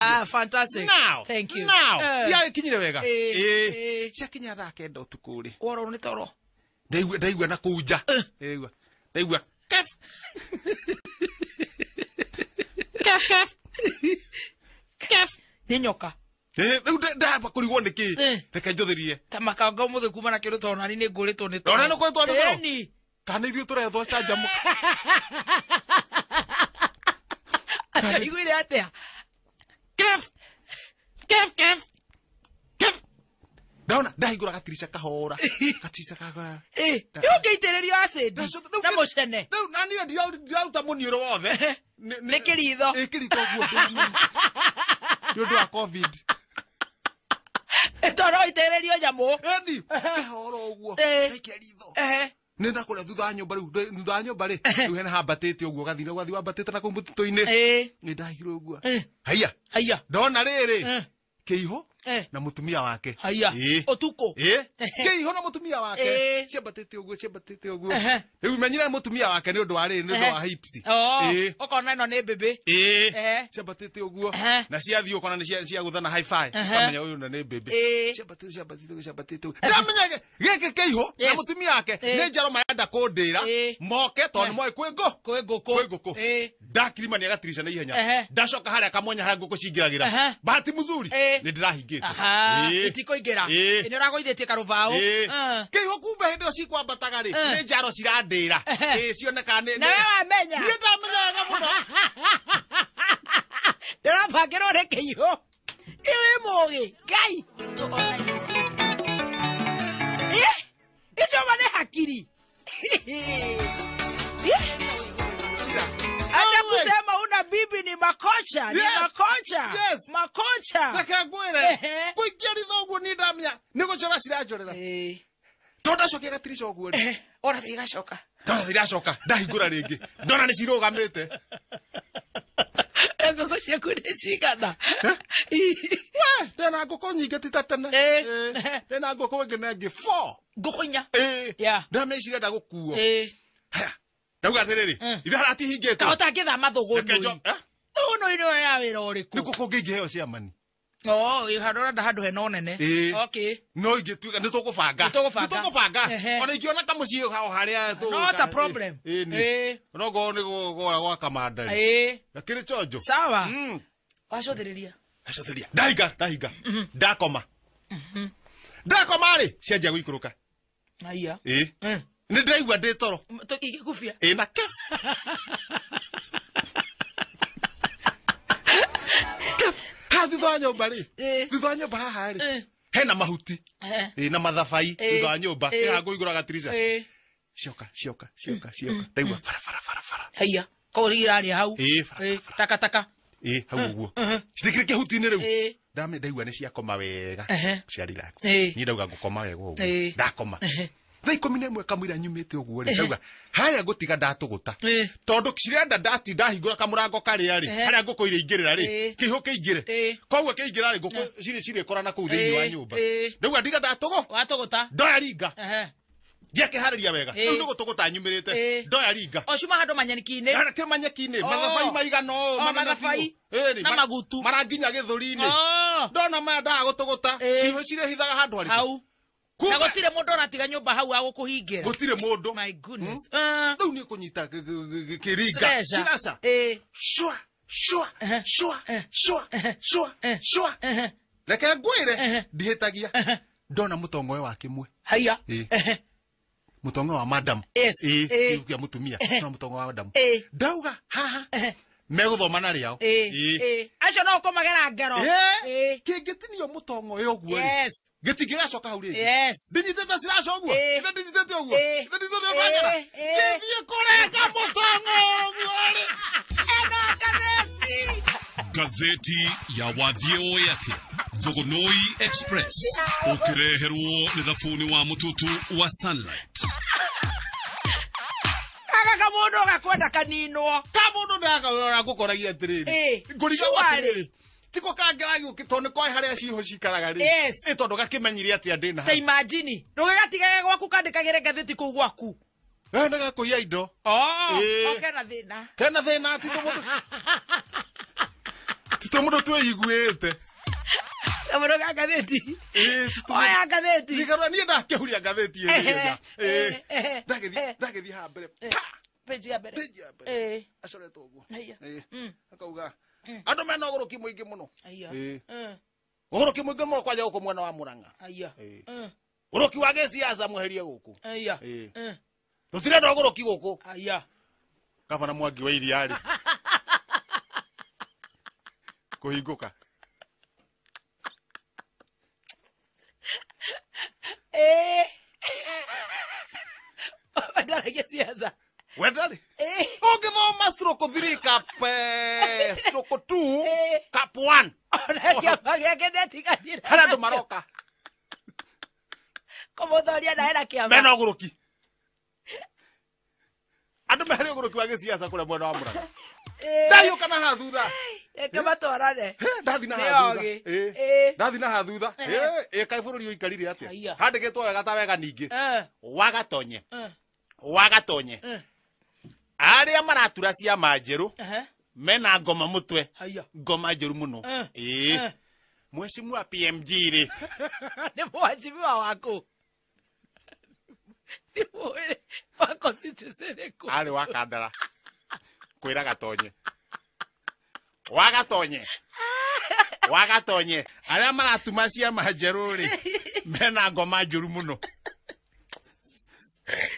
Ah, fantastic. Now. Thank you. Now. Yakinyire eh. wega. Eh. Eh. eh. Ciakinya thaa kenda ũtukũ ri toro. Ndaigua na kũu nja. Ndaigua. Kef. Kef kef. Kef. nyoka. kå rigwo nä kä reke njå thä rie ta makanga må thä kuma na kä rå tondå nani nä ngå rä two nä tondå nä kå rä kana ithuä tå rethwo canjamå aca iguä atä a ndona ndahingå ra gatirisha kahora gatirisha kahora rä u ngä itä rä rio acindi na må cene rä u na ndiraruta må niå rå wothe nä kä ritho ä kä ritho guo nä å ndå wa covid toro itä rä rio nyamå ni kahora å guo naikä ritho nä ndakå rä a thutha wa nyå mba rä u wa nyå mba rä rä u hena hambatä te å guo gathire gwathi wambatä te na kå u må titå-inä nä ndahirwo å guo haia ndona rä rä ¿Qué dijo? Eh. na mutumia wake haya otuko utuko kiho na mutumia wake ciambatite uguo ciambatite uguo riu menyire mutumia wake ni undu wa ri ni undu wa hips ukona ino ni bebe bibi ciambatite uguo na ciathiĩ ukona nĩ ciagũthana high five amenya uyu na ni bebe nĩ bibi ciambatite ciambatite ge ke ke iho na mutumia wake ni nĩ njaro marenda kũndĩra moke to ni moy ngũ kwĩ ngũkũ kwĩ ngũkũ ndakirima nĩ agatirica na ihenya ndacoka harĩa kamonya harĩa guko cingĩragĩra bahati mzuri nĩ ndĩrahingĩra itikoingä ra nä å ragå ithä tie karå baå kä kumbe hä ndä ä yo cikwambataga nä njaro cirandä ra cionekanawe wamenya niä ndamenyaga må no ndä rabangä rwo nä kä ä iwä må gä ngai icio ma nä hakiri makocha yes. ni makocha yes. makocha reke ngwire ngwingĩritha ũguo nĩ ndamenya nĩ gũcora ciranjorera to ndacokĩa gatirica ũguo rĩ ona tai gacoka ndona tai iracoka ndahingũra rĩngĩ ndona nĩ cirũgamĩte ngũkũ ciaku nĩ cigana ndĩna ngũkũ nyingĩ ti ta tene ndĩna ngũkũ ĩngĩ na ĩngĩ ngũkũ inya ndamecirenda gũkuo ndauga atĩrĩrĩ hm. itharati hingĩtwo kahota ngĩthama thũgũndu no ino ya wira uriku ni kuko ngi heo cia mani oh handu renda handu hena unene okay no ingi tuiga ni tugubanga ni tugubanga ona ingiona kamucii hao haria not a problem eh no go ni gora gwa kamandari eh lakini chojo sawa mm wacothiriria acotheria ndahinga ndahinga mhm. ndakoma mhm. ndakoma rĩ cianjia gå ikå rå ka ä eh. nä ndĩraigua ndä toro ä na ha thutha nyumba ri eh. thutha nyumba haha ri eh. hena mahuti eh. na mathabai thutha nyumba ä hangå igå raga tirica cioka cioka cioka cioka ndaigua barabarabarabara haia kori irarä hau takataka ä hau å guo citikä rä kä hutinä rä u ndaigua nä ciakoma wega ciarirax niä ndauga ngå koma wega å guo ndakoma tha ikumi na imwe kamwira nyumite uguo ri eh. ndauga haria ngutiga ndatuguta eh. tondu cirenda ndatinda hingura kamurango karia ri eh. haria nguku iri ingirira ri kiho kiingire koguo kiingira ri nguku ciri ciri korana kuu thiini wa nyumba ndauga ndiga ndatugu watuguta ndoya ringa ndiakeharĩria wega rĩu nĩ gũtũgũta nyumĩrĩte ndoya ringa ocuma handũ manyenikinĩ ti manyeki-inĩ oh. mathabai maigana ũũ oh, mananabai na magutu maranginya gĩthũri-inĩ oh. ndona maya ndaga gũtũgũta ciho cirĩhithaga handũ harĩ hau na gutire mundu aratiga nyumba hau kuhingira gutire mundu my goodness hmm? uh. riu ni kunyita kiringa ciraca eh. shwa eh. shwa eh. shwa shwa shwa shwa reke ngwire ndihitagia ndona mutongoe wa kimwe haya mutongoe wa madam yes eh kia mutumia na mutongoe wa madam ndauga haha meguthoma na rĩao acio no ũkomagera ngero kĩngĩtinio mũtongo ĩ ũguo gĩtingĩgacoka hau rĩngĩ ndinyitĩte ciraco ũguo ithe ndinyitĩte ũguo ithe ndinyitĩte ũguo gĩthiĩ kũrenga mũtongo ũguo rĩ ĩno ngathĩti ngathĩti ya wathiĩ ũĩ atĩ thugunũi express ũkĩreherwo nĩ thabuni wa mũtutu wa sunlight gaga kamundu gakwenda kaninwo kamundu megakawrora ngukoragia atiriri ngurigawatiriri tiko kangeragia nä tondu harä a ciho cikaraga ri i tondu gakimenyire atia ndina ndå gä ndugigatigaga gwaku kandikagire ngathiti kuu gwaku we nä gakuia indo kena thä na kena thä na titå må ndå twä iguä te kamaro ga gatheti oya gatheti nikarwa niĩ ndakehuria gatheti eh, eh, eh, ndagĩthiĩ ha mbere peji ya mbere acoretwo ũguo mm. akauga mm. andå mena å gå rå ki må ingä må no å gå rå ki må ingä må no kwanja gå kå mwena wa må ranga å gå rå ki wa gä ciaca mweherie gå kå tå tirenda å gå rå ki gå kå kabana mwangi wa iria rä kå ciaca wendarä å stroko kap stroko kap ona andå maroka å gå rå ki andå meharä å gå rå ki wa gä ciaca kå rä a mwena wa må raga ndahiå kana ha thutha ndathi na ha ndathi ä kaä bå rå ri å ikarire atä handä gä two wega ta wega ningä wagatonye wa gatonye eh. aria maratura cia manjeru mena ngoma mutwe ngoma njeru muno ii mwecimu wa pmg ri ni mwajimi wa waku ni mwiri wa constitution riku ari wa kandara kwira gatonye wa gatonye wa gatonye maratuma cia manjeru ri mena ngoma muno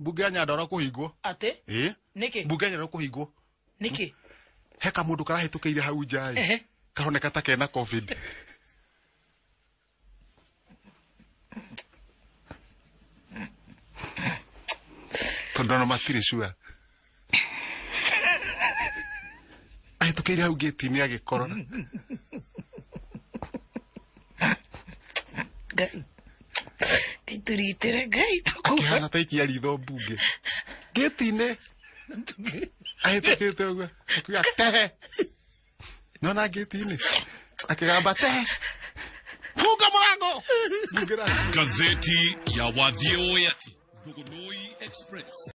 mbunge ya nyandarua kuhingwo ati ĩ nĩkĩ mbunge ya nyandarua kuhingwo nĩkĩ he kamundu karahĩtũkĩire hau nja karoneka ta kena covid tondũ ona matirĩ cua ahĩtũkĩire hau ngĩti-inĩ agĩkorora ritä turitire ngai tukihana ta ikia ritho mbunge kä te å guo akiuga tehe nona ngĩti akä gamba tehe funga mũrango ngazeti ya wathiä å wathiũyati Express.